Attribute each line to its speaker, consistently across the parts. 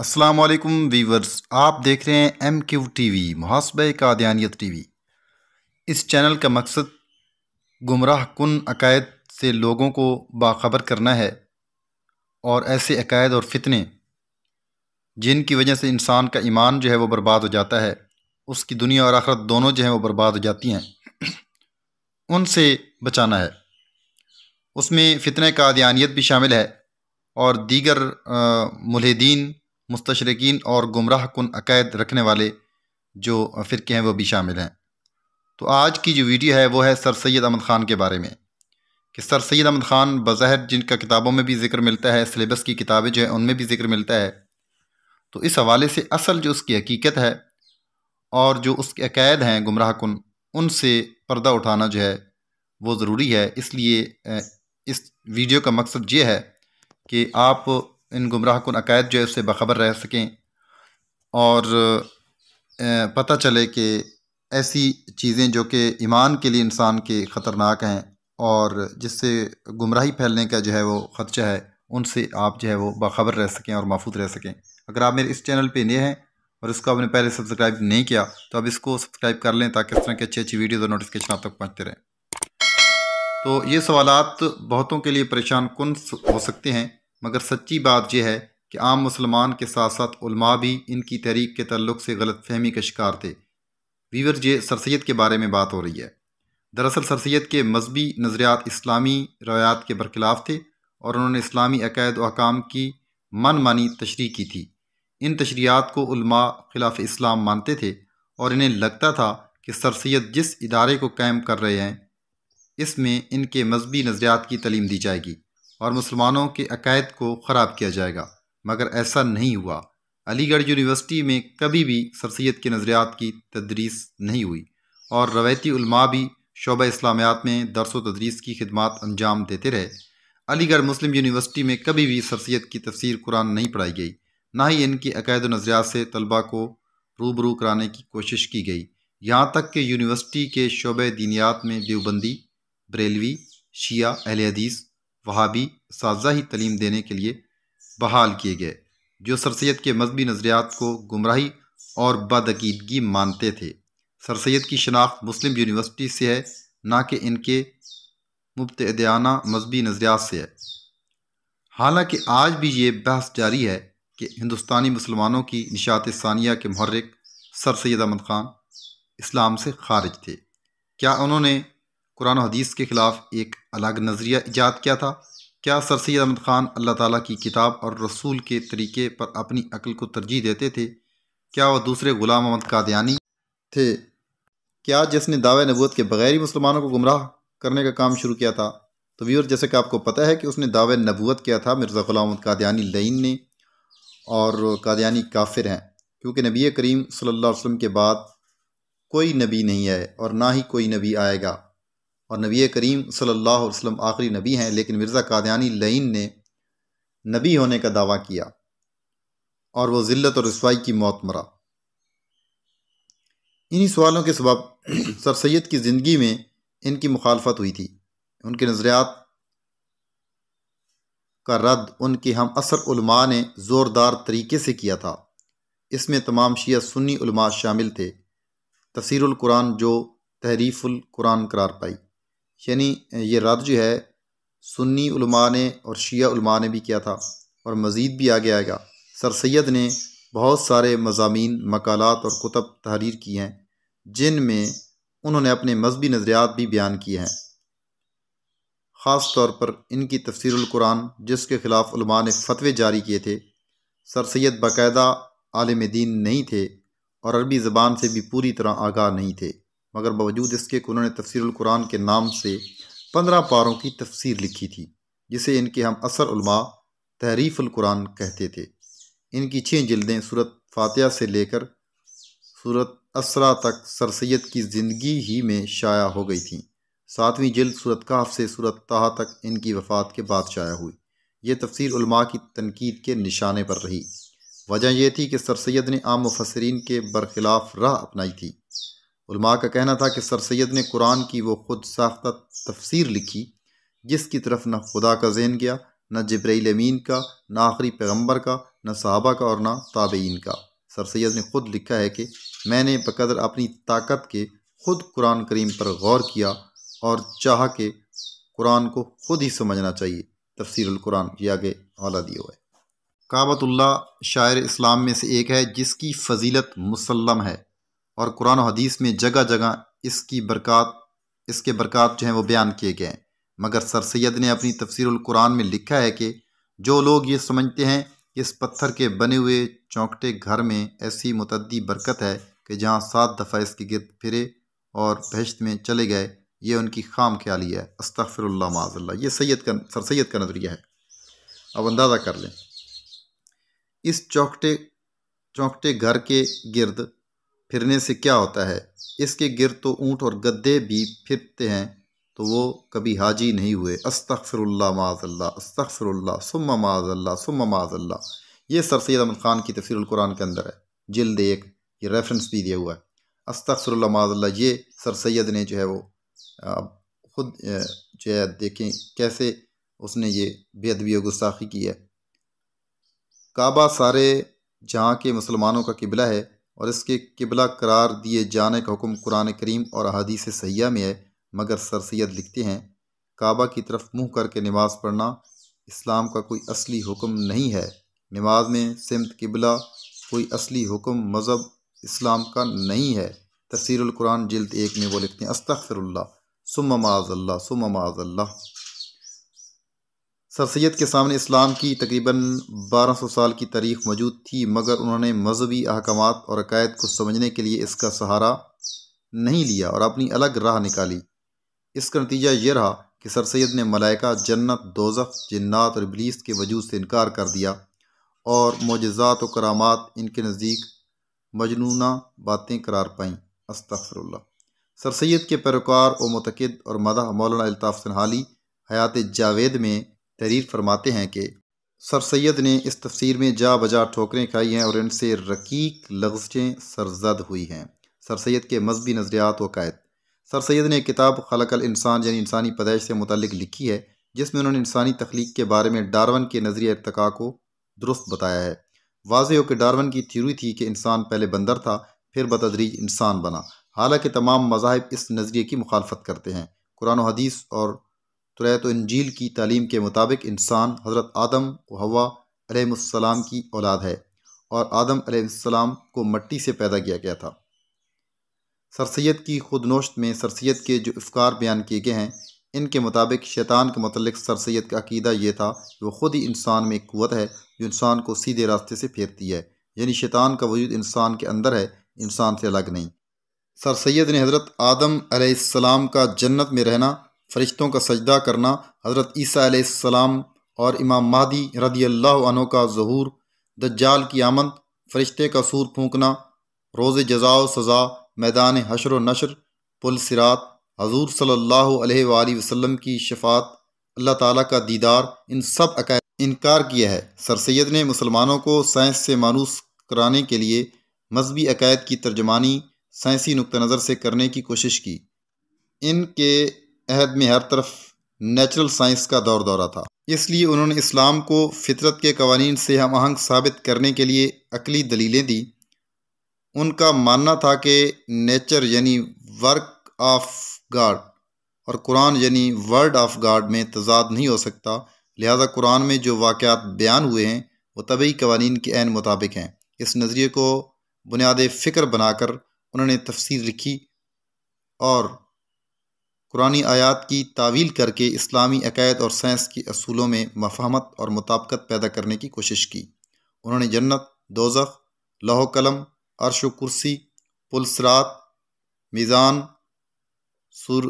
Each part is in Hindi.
Speaker 1: असलकम वीवर्स आप देख रहे हैं एम क्यू टी वी मुहासब कादियानियत टी वी इस चैनल का मकसद गुमराह कन अकायद से लोगों को बाखबर करना है और ऐसे अकायद और फितने जिनकी वजह से इंसान का ईमान जो है वो बर्बाद हो जाता है उसकी दुनिया और आखरत दोनों जो हैं वो बर्बाद हो जाती हैं उनसे बचाना है उसमें फितने कादियानियत भी शामिल है और दीगर मुलहदीन मुस्तरकिन और गुमराह कन अक़ैद रखने वाले जो फ़िरके हैं वो भी शामिल हैं तो आज की जो वीडियो है वह है सर सैद अहमद ख़ान के बारे में कि सर सैद अहमद ख़ान बज़ाहिर जिनका किताबों में भी जिक्र मिलता है सिलेबस की किताबें जो हैं उनमें भी जिक्र मिलता है तो इस हवाले से असल जो उसकी हकीकत है और जो उसके अकैद हैं गुमराह कन उनसे पर्दा उठाना जो है वो ज़रूरी है इसलिए इस वीडियो का मकसद ये है कि आप इन गुमराह कन अकायद जो है उससे बाखबर रह सकें और पता चले कि ऐसी चीज़ें जो कि ईमान के लिए इंसान के ख़तरनाक हैं और जिससे गुमराही फैलने का जो है वो ख़र्चा है उनसे आप जो है वो बाखबर रह सकें और महफूज रह सकें अगर आप मेरे इस चैनल पे नए हैं और इसको आपने पहले सब्सक्राइब नहीं किया तो अब इसको सब्सक्राइब कर लें ताकि इस तरह की अच्छी अच्छी वीडियोज़ और नोटिफिकेशन आप तक पहुँचते रहें तो ये सवालत बहुतों के लिए परेशान कन हो सकते हैं मगर सच्ची बात यह है कि आम मुसलमान के साथ साथ उलमा भी इनकी तहरीक के तल्लुक से गलत फहमी का शिकार थे वीवर जे सर सैद के बारे में बात हो रही है दरअसल सर सैद के मजहबी नज़रियात इस्लामी रवायात के बरखिलाफ़ थे और उन्होंने इस्लामी अकायद अकाम की मन मानी तशरी की थी इन तशरियात को खिलाफ इस्लाम मानते थे और इन्हें लगता था कि सर सैद जिस इदारे को कायम कर रहे हैं इसमें इनके मजहबी नज़रियात की तलीम दी जाएगी और मुसलमानों के अकायद को ख़राब किया जाएगा मगर ऐसा नहीं हुआ अलीगढ़ यूनिवर्सिटी में कभी भी सर सैद के नज़रियात की तदरीस नहीं हुई और रवायती उलमा भी शोबा इस्लामियात में दरस तदरीस की खिदमत अंजाम देते रहे अलीगढ़ मुस्लिम यूनिवर्सिटी में कभी भी सर सैद की तफसीर कुरान नहीं पढ़ाई गई ना ही इनकी अकायद नज़रियात से तलबा को रूबरू कराने की कोशिश की गई यहाँ तक कि यूनिवर्सिटी के शोब दीनियात में देवबंदी बरेलवी शिया अहल हदीस वहाबी साजा ही तलीम देने के लिए बहाल किए गए जो सर सैद के मजहबी नज़रियात को गुमराही और बदअकीदगी मानते थे सर सैद की शनाख्त मुस्लिम यूनिवर्सिटी से है ना कि इनके मुबतदाना मजहबी नज़रियात से है हालांकि आज भी ये बहस जारी है कि हिंदुस्तानी मुसलमानों की निशात सानिया के महर्रिक सर सैद अहमद ख़ान इस्लाम से खारिज थे क्या उन्होंने कुरान हदीस के ख़िलाफ़ एक अलग नज़रिया ईजाद किया था क्या सर सैद अहमद ख़ान अल्लाह ताली की किताब और रसूल के तरीके पर अपनी अकल को तरजीह देते थे क्या वह दूसरे ग़ुलाम अहमद कादयानी थे क्या जिसने दावे नबूत के बग़ैर ही मुसलमानों को गुमराह करने का काम शुरू किया था तो व्यूर जैसे कि आपको पता है कि उसने दावे नबूत किया था मिर्ज़ा ग़ुलाम अहमद कादयानी लईन ने और कादयानी काफिर हैं क्योंकि नबी करीम सल्ला वसम के बाद कोई नबी नहीं आए और ना ही कोई नबी आएगा और नबी करीम सल्लल्लाहु अलैहि वसल्लम आखिरी नबी हैं लेकिन मिर्ज़ा कादयानी लईन ने नबी होने का दावा किया और वह ज़िल्त और रसवाई की मौत मरा इन्हीं सवालों के सबब सर सैद की ज़िंदगी में इनकी मुखालफत हुई थी उनके नज़रियात का रद्द उनके हम असर ने ज़ोरदार तरीके से किया था इसमें तमाम शिया सुन्नी शामिल थे कुरान जो तहरीफ़ुल कुरान करार पाई यानी ये रद्द जो है सुन्नी उलमा ने और शिया उलमा ने भी किया था और मज़ीद भी आगे आएगा सर सैद ने बहुत सारे मजामी मकालत और कुतब तहरीर किए हैं जिन में उन्होंने अपने मजहबी नज़रियात भी बयान किए हैं ख़ास तौर पर इनकी तफसरकुरान जिसके ख़िलाफ़ ने फ़तवे जारी किए थे सर सैद बाकायदा आलम दीन नहीं थे और अरबी ज़बान से भी पूरी तरह आगाह नहीं थे मगर बावजूद इसके उन्होंने तफसर कुरान के नाम से पंद्रह पारों की तफसीर लिखी थी जिसे इनके हम असर उलमा तहरीफ़ कुरान कहते थे इनकी छः जल्दें सूरत फातिहा से लेकर सूरत असरा तक सर सैद की ज़िंदगी ही में शाया हो गई थी सातवीं जल्द सूरत काफ से सूरत तहा तक इनकी वफ़ात के बाद शाया हुई ये उलमा की तनकीद के निशाने पर रही वजह यह थी कि सर सैद ने आम मुफसरीन के बरखिलाफ़ राह अपनाई थी उलमा का कहना था कि सर सैद ने कुरान की वो खुद साख्ता तफसीर लिखी जिसकी तरफ न खुदा का जहन गया न जब्रैल अमीन का न आखिरी पैगम्बर का न साहबा का और न ताबेन का सर सैद ने खुद लिखा है कि मैंने बकदर अपनी ताकत के खुद कुरान करीम पर गौर किया और चाह के कुरान को खुद ही समझना चाहिए तफसरकुरान ये आगे हवाला दिया हुआ है काबतुल्ला शायर इस्लाम में से एक है जिसकी फजीलत मुसलम है और कुरान हदीस में जगह जगह इसकी बरक़ात इसके बरक़ात जो हैं वो बयान किए गए हैं मगर सर सैद ने अपनी कुरान में लिखा है कि जो लोग ये समझते हैं कि इस पत्थर के बने हुए चौंकटे घर में ऐसी मतदी बरकत है कि जहाँ सात दफ़ा इसके गिरद फिरे और बहशत में चले गए ये उनकी खाम ख्याली है अस्तफर माजल्ला ये सैद का सर सैद का नज़रिया है अब अंदाज़ा कर लें इस चौकटे चौकटे घर के गिरद फिरने से क्या होता है इसके गिर तो ऊँट और गद्दे भी फिरते हैं तो वो कभी हाजी नहीं हुए अस्तफ़रल्ला माजल्ला अस्तफ़रल्ला सुम माजल्ला सुम माजल्ला ये सर सैद अहमद ख़ान की कुरान के अंदर है जल्द एक ये रेफरेंस भी दिया हुआ है अस्तफ़रल्ला माजल्ला ये सर सैद ने जो है वो ख़ुद जो है देखें कैसे उसने ये बेदबी और गुस्ताखी की है काबा सारे जहाँ के मुसलमानों का किबला है और इसके किबला करार दिए जाने का हुक्म कुरान करीम और अहादीस सैया में है मगर सर सैद लिखते हैं काबा की तरफ मुंह करके नमाज पढ़ना इस्लाम का कोई असली हुक्म नहीं है नमाज में सिमत किबला कोई असली हुक्म मज़हब इस्लाम का नहीं है तसीरकुरान जल्द एक में वो लिखते हैं अस्तफ़िरल्ला सुम माज़ल्ला सुम माज़ल्ला सर सैद के सामने इस्लाम की तकरीबन 1200 साल की तारीख मौजूद थी मगर उन्होंने मजहबी अहकाम और अकायद को समझने के लिए इसका सहारा नहीं लिया और अपनी अलग राह निकाली इसका नतीजा ये रहा कि सर सैद ने मलाइका जन्नत दोजफ़ जन्नात और बलीस के वजूद से इनकार कर दिया और मोजात और करामात इनके नज़दीक मजनूना बातें करार पाईं अस्तफर सर सैद के पैरोकार व मतकद और मदा मौलाना अलताफ़ सनहाली हयात जावेद में तहरीर फरमाते हैं कि सर सैद ने इस तफसीर में जा बजा ठोकरें खाई हैं और इनसे रकीक लफ्जें सरजद हुई हैं सर सैद के मजहबी नज़रियात व कायद सर सैद ने किताब खलकल इंसान यानी इंसानी पैदाइश से मुतलिक लिखी है जिसमें उन्होंने इंसानी तख्लीक के बारे में डारवन के नज़रिया इरतका को दुरुस्त बताया है वाज हो कि डारवन की थ्यूरी थी कि इंसान पहले बंदर था फिर बतदरीज इंसान बना हालांकि तमाम मजाहब इस नज़रिए की मुखालफत करते हैं कुरान हदीस और तुरैत तो इंजील की तालीम के मुताबिक इंसान हज़रत आदम हवा अलैहिस्सलाम की औलाद है और आदम अलैहिस्सलाम को मट्टी से पैदा किया गया था सर सैद की खुदनोश्त में सर सैद के जो अफकार बयान किए गए हैं इनके मुताबिक शैतान के मतलब सर सैद का अकीदा ये था कि वह ख़ुद ही इंसान में एक क़वत है जो इंसान को सीधे रास्ते से फेरती है यानी शैतान का वजूद इंसान के अंदर है इंसान से अलग नहीं सर सैद ने हज़रत आदम अलैहिस्सलाम का जन्नत में रहना फरिश्तों का सजदा करना हज़रत ईसा सलाम और इमाम मादी रदी अल्लाह का जहूर दज्जाल की आमद फरिश्ते का सूर फूकना रोज़ जजाओ सज़ा मैदान हशर नशर पुल सिरात हजूर सल्ला अलैहि की शफात अल्लाह ताली का दीदार इन सब इनकार किया है सर सैद ने मुसलमानों को साइंस से मानूस कराने के लिए मजहबी अकायद की तर्जमानी साइंसी नुक़ नज़र से करने की कोशिश की इनके अहद में हर तरफ नेचुरल साइंस का दौर दौरा था इसलिए उन्होंने इस्लाम को फितरत के कवानीन से हम आहंग साबित करने के लिए अकली दलीलें दी उनका मानना था कि नेचर यानी वर्क ऑफ गाड और कुरान यानी वर्ड ऑफ गाड में तजाद नहीं हो सकता लिहाजा कुरान में जो वाक़ात बयान हुए हैं वो तबी कवानीन के अन मुताबिक हैं इस नज़रिए को बुनियाद फ़िक्र बनाकर उन्होंने तफसीर लिखी और कुरानी आयात की तावील करके इस्लामी अकैद और साइंस के असूलों में मफाहमत और मुताबकत पैदा करने की कोशिश की उन्होंने जन्नत दोजख लहो कलम अरश कुर्सी पुलसरात मीज़ान सुर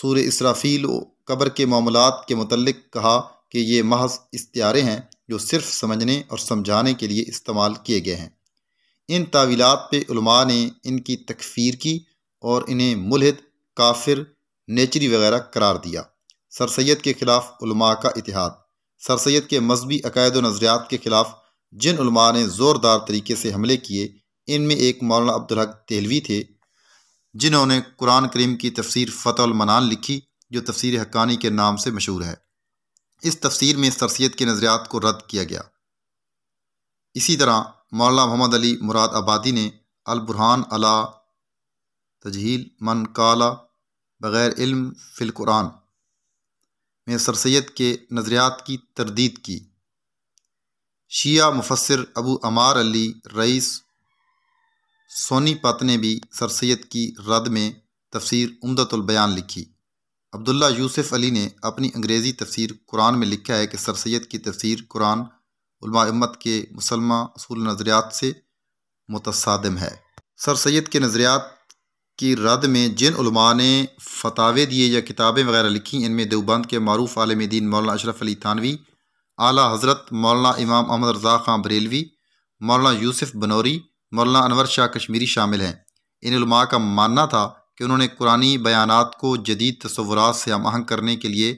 Speaker 1: सूर इसराफील कब्र के मामला के मतलब कहा कि ये महज इश्तारे हैं जो सिर्फ समझने और समझाने के लिए इस्तेमाल किए गए हैं इन तावीलत पर ने इनकी तकफ़ीर की और इन्हें मुलहद काफिर नेचरी वगैरह करार दिया सर सैद के खिलाफ उलमा का इतिहाद सर सैद के मजहबी अकायद व नज़रियात के खिलाफ जिन उलमा ने ज़ोरदार तरीके से हमले किए इनमें एक मौलाना अब्दुल हक तेलवी थे जिन्होंने कुरान करीम की तफसीर फ़तहमनान लिखी जो तफसीर हक्कानी के नाम से मशहूर है इस तफसीर में सर सैद के नज़रियात को रद्द किया गया इसी तरह मौलाना मोहम्मद अली मुराद आबादी ने अलबुरहान अला तजहील मन काला बग़ैर इल्म फिल कुरान में सर सैद के नज़रियात की तरदीद की शिया मुफसर अबू अमार अली रईस सोनीपत ने भी सर सैद की रद में तफसर उमदतुलबयान लिखी अब्दुल्ला यूसुफ अली ने अपनी अंग्रेज़ी तफसीर कुरान में लिखा है कि सर सैद की तफसीर कुरान उम्मत के मुसलमान असूल नज़रियात से मुतसादम है सर सैद के नज़रियात की रद में जिन उलमा ने फतावे दिए या किताबें वगैरह लिखी इनमें देवबंद के मरूफ आलम दीन मौलाना अशरफ अली थानवी आला हज़रत मौलाना इमाम अहमद रजा खां बरेलवी मौलाना यूसुफ बनौरी मौलाना अनवर शाह कश्मीरी शामिल हैं इन उलमा का मानना था कि उन्होंने कुरानी बयान को जदीद तस्वुरात से आहंग करने के लिए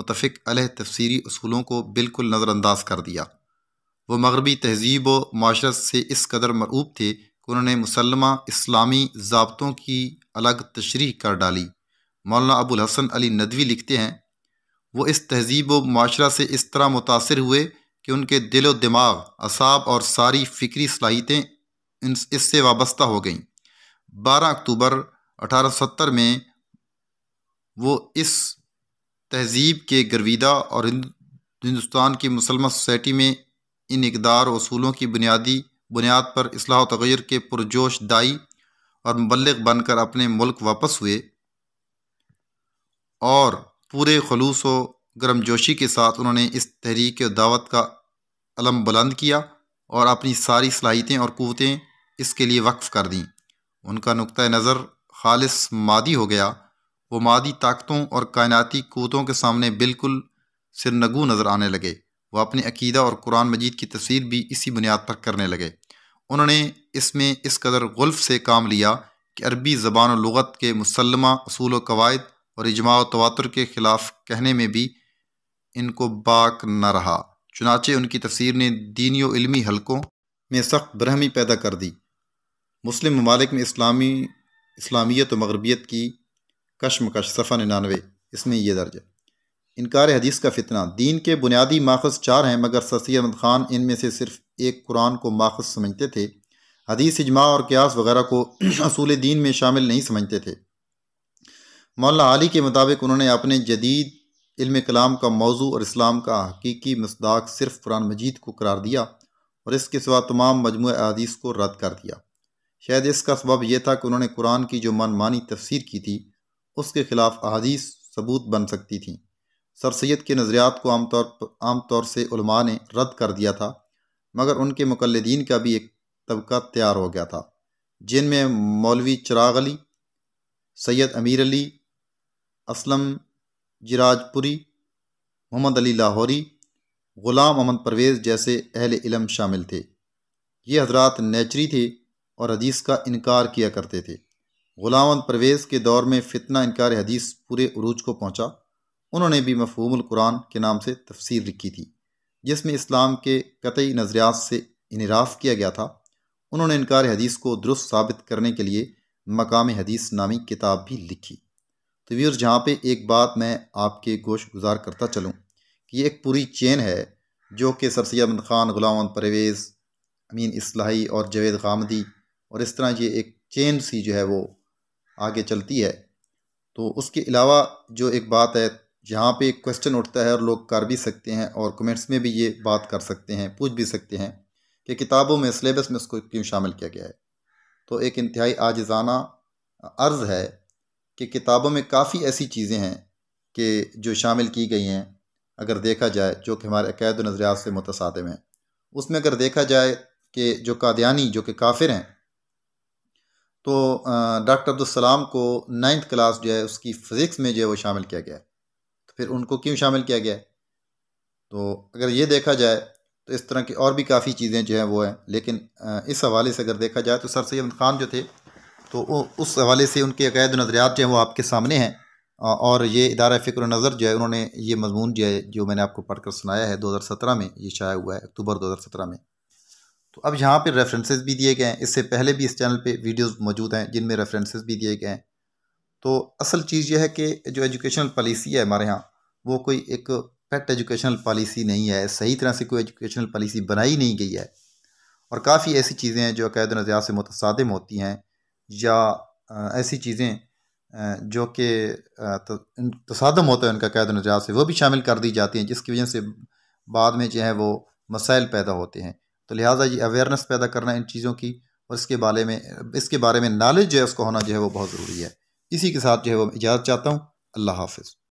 Speaker 1: मुतफ़ अलह तफसीरी असूलों को बिल्कुल नज़रअंदाज कर दिया वो मगरबी तहजीब व माशरत से इस कदर मरूब थे उन्होंने मुसलमा इस्लामी जबतों की अलग तशरी कर डाली मौलाना अबुल हसन अली नदवी लिखते हैं वो इस तहजीब व माशरा से इस तरह मुतासर हुए कि उनके दिलो दिमाग असाब और सारी फ़िक्री सलाहितें इससे वाबस्ता हो गईं बारह अक्टूबर अठारह सत्तर में वो इस तहजीब के गर्विदा और हिंदुस्तान की मुसलमान सोसाइटी में इन इकदार असूलों की बुनियादी बुनियाद पर असलाह तगैर के पुरजोश दाई और मबलग बनकर अपने मुल्क वापस हुए और पूरे खलूस व गर्म जोशी के साथ उन्होंने इस तहरीक दावत का अलम बुलंद किया और अपनी सारी सलाहियतें और कुतें इसके लिए वक्फ़ कर दीं उनका नुक़ नज़र खालिस मादी हो गया वो मादी ताकतों और कायनती कुतों के सामने बिल्कुल सिरनगु नज़र आने लगे वह अपने अकीदा और कुरान मजीद की तस्वीर भी इसी बुनियाद पर करने लगे उन्होंने इसमें इस कदर गुल्फ से काम लिया कि अरबी ज़बान और लगत के मुसलमा असूल व कवायद और इजमा तवातर के ख़िलाफ़ कहने में भी इनको बाक न रहा चुनाचे उनकी तस्वीर ने दीनी और इलमी हलकों में सख्त बरहमी पैदा कर दी मुस्लिम ममालिक में इस्लामी इस्लामियत व मगरबियत की कशमकश सफ़ा निन्यानवे इसमें यह दर्ज है इनकार हदीस का फितना दीन के बुनियादी माखज चार हैं मगर ससी अहमद ख़ान इनमें से सिर्फ एक कुरान को माखज समझते थे हदीस इजमा और क्यास वगैरह को असूल दीन में शामिल नहीं समझते थे मौला अली के मुताबिक उन्होंने अपने जदीद इल्म कलाम का मौजू और इस्लाम का हकीकी मसदाक सिर्फ कुरान मजीद को करार दिया और इसके सिवा तमाम मजमू अदीस को रद्द कर दिया शायद इसका सबब यह था कि उन्होंने कुरान की जो मनमानी तफसीर की थी उसके खिलाफ अदीस सबूत बन सकती थी सर सैद के नज़रियात को आमतौर पर आमतौर से उलमा ने रद्द कर दिया था मगर उनके मुकलदीन का भी एक तबका तैयार हो गया था जिनमें मौलवी चिराग अली सैद अमीर अली असलम जिराजपुरी मोहम्मद अली लाहौरी ग़ुलाम अहमद परवेज़ जैसे अहल इलम शामिल थे ये हजरात नेचरी थे और हदीस का इनकार किया करते थे ग़ुलाम परवेज़ के दौर में फ़ितना इनकार हदीस पूरे अरूज को पहुँचा उन्होंने भी मफहूमल कुरान के नाम से तफसीर लिखी थी जिसमें इस्लाम के कतई नज़रियात से इनराफ किया गया था उन्होंने इनकार हदीस को दुरुस्त साबित करने के लिए मकाम हदीस नामी किताब भी लिखी तो वीर जहाँ पे एक बात मैं आपके गोश गुजार करता चलूँ कि एक पूरी चेन है जो कि सर सैद ख़ान गुलाम परवेज़ अमीन इसलाही और जवेद गामदी और इस तरह ये एक चेन सी जो है वो आगे चलती है तो उसके अलावा जो एक बात है जहाँ पे एक क्वेश्चन उठता है और लोग कर भी सकते हैं और कमेंट्स में भी ये बात कर सकते हैं पूछ भी सकते हैं कि किताबों में सिलेबस में इसको क्यों शामिल किया गया है तो एक इंतहाई आजाना अर्ज़ है कि किताबों में काफ़ी ऐसी चीज़ें हैं कि जो शामिल की गई हैं अगर देखा जाए जो कि हमारे अक़ैद नज़रियात से मुतसादम हैं उसमें अगर देखा जाए कि जो कादियानी जो कि काफिर हैं तो डॉक्टर अब्दुलसलाम को नाइन्थ क्लास जो है उसकी फ़िज़िक्स में जो है वो शामिल किया गया है फिर उनको क्यों शामिल किया गया तो अगर ये देखा जाए तो इस तरह की और भी काफ़ी चीज़ें जो हैं वो हैं लेकिन इस हवाले से अगर देखा जाए तो सर सैद ख़ान जो थे तो उस हवाले से उनके अकैद नज़रियात जो हैं वो आपके सामने हैं और ये इदारा फ़िक्र नज़र जो है उन्होंने ये मजमून जो है जो मैंने आपको पढ़ कर सुनाया है दो हज़ार सत्रह में ये शाया हुआ है अक्टूबर दो हज़ार सत्रह में तो अब यहाँ पर रेफरेंसेस भी दिए गए हैं इससे पहले भी इस चैनल पर वीडियोज़ मौजूद हैं जिनमें रेफरेंसेस भी दिए गए हैं तो असल चीज़ यह है कि जो एजुकेशनल पॉलिसी है हमारे यहाँ वो कोई एक पेट एजुकेशनल पॉलिसी नहीं है सही तरह से कोई एजुकेशनल पॉलिसी बनाई नहीं गई है और काफ़ी ऐसी चीज़ें हैं जो अकैद नज़ात से मुतसादम होती हैं या ऐसी चीज़ें जो कि तो, तसादम होता है उनका कैद नज़ात से वो भी शामिल कर दी जाती हैं जिसकी वजह से बाद में जो है वो मसाइल पैदा होते हैं तो लिहाजा ये अवेयरनेस पैदा करना इन चीज़ों की और इसके बारे में इसके बारे में नॉलेज जो है उसको होना जो है वो बहुत ज़रूरी है इसी के साथ जो है वो इजाज़त चाहता हूँ अल्लाह हाफिज़